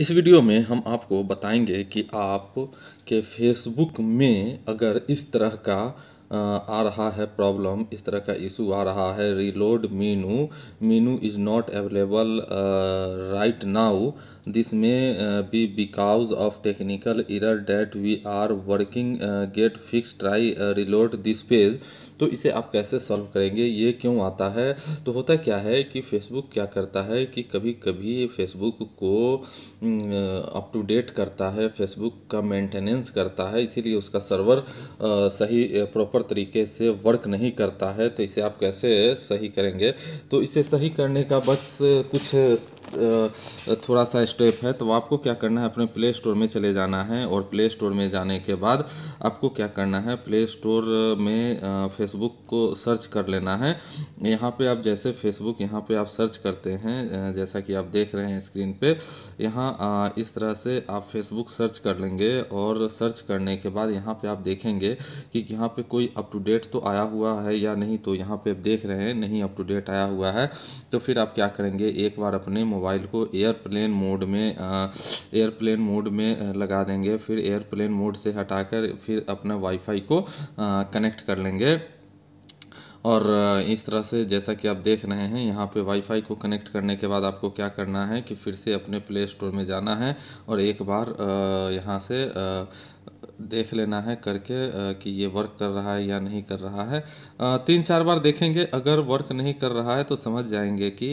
इस वीडियो में हम आपको बताएंगे कि आप के फेसबुक में अगर इस तरह का आ रहा है प्रॉब्लम इस तरह का इशू आ रहा है reload menu menu is not available right now this में be because of technical error that we are working get fix try reload this page तो इसे आप कैसे सॉल्व करेंगे ये क्यों आता है तो होता क्या है कि फेसबुक क्या करता है कि कभी कभी फेसबुक को अप टू डेट करता है फेसबुक का मेंटेनेंस करता है इसीलिए उसका सर्वर सही प्रॉपर प्रॉपर तरीके से वर्क नहीं करता है तो इसे आप कैसे सही करेंगे तो इसे सही करने का बस कुछ थोड़ा सा स्टेप है तो आपको क्या करना है अपने प्ले स्टोर में चले जाना है और प्ले स्टोर में जाने के बाद आपको क्या करना है प्ले स्टोर में फेसबुक को सर्च कर लेना है यहाँ पे आप जैसे फेसबुक यहाँ पे आप सर्च करते हैं जैसा कि आप देख रहे हैं स्क्रीन पे यहाँ इस तरह से आप फेसबुक सर्च कर लेंगे और सर्च करने के बाद यहाँ पर आप देखेंगे कि यहाँ पर कोई अप टू डेट तो आया हुआ है या नहीं तो यहाँ पर आप देख रहे हैं नहीं अप टू डेट आया हुआ है तो फिर आप क्या करेंगे एक बार अपने मोबाइल को एयरप्लेन मोड में एयरप्लेन मोड में लगा देंगे फिर एयरप्लेन मोड से हटाकर फिर अपना वाईफाई को कनेक्ट कर लेंगे और इस तरह से जैसा कि आप देख रहे हैं यहाँ पे वाईफाई को कनेक्ट करने के बाद आपको क्या करना है कि फिर से अपने प्ले स्टोर में जाना है और एक बार यहाँ से देख लेना है करके कि ये वर्क कर रहा है या नहीं कर रहा है तीन चार बार देखेंगे अगर वर्क नहीं कर रहा है तो समझ जाएंगे कि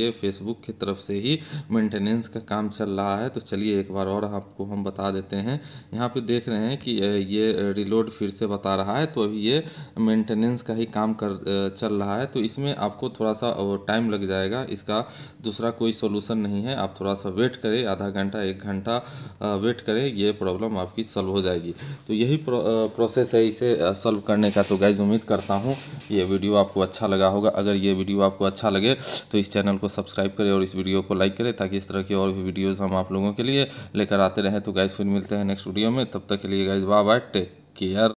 ये फेसबुक की तरफ से ही मेंटेनेंस का काम चल रहा है तो चलिए एक बार और आपको हम बता देते हैं यहाँ पे देख रहे हैं कि ये रिलोड फिर से बता रहा है तो अभी ये मेंटेनेंस का ही काम कर चल रहा है तो इसमें आपको थोड़ा सा टाइम लग जाएगा इसका दूसरा कोई सोल्यूसन नहीं है आप थोड़ा सा वेट करें आधा घंटा एक घंटा वेट करें ये प्रॉब्लम आपकी सॉल्व हो जाएगी चाहिए तो यही प्रोसेस है इसे सॉल्व करने का तो गाइज उम्मीद करता हूँ ये वीडियो आपको अच्छा लगा होगा अगर ये वीडियो आपको अच्छा लगे तो इस चैनल को सब्सक्राइब करें और इस वीडियो को लाइक करें ताकि इस तरह की और भी वीडियोज़ हम आप लोगों के लिए लेकर आते रहें तो गाइज फिर मिलते हैं नेक्स्ट वीडियो में तब तक के लिए गाइज बाय टेक केयर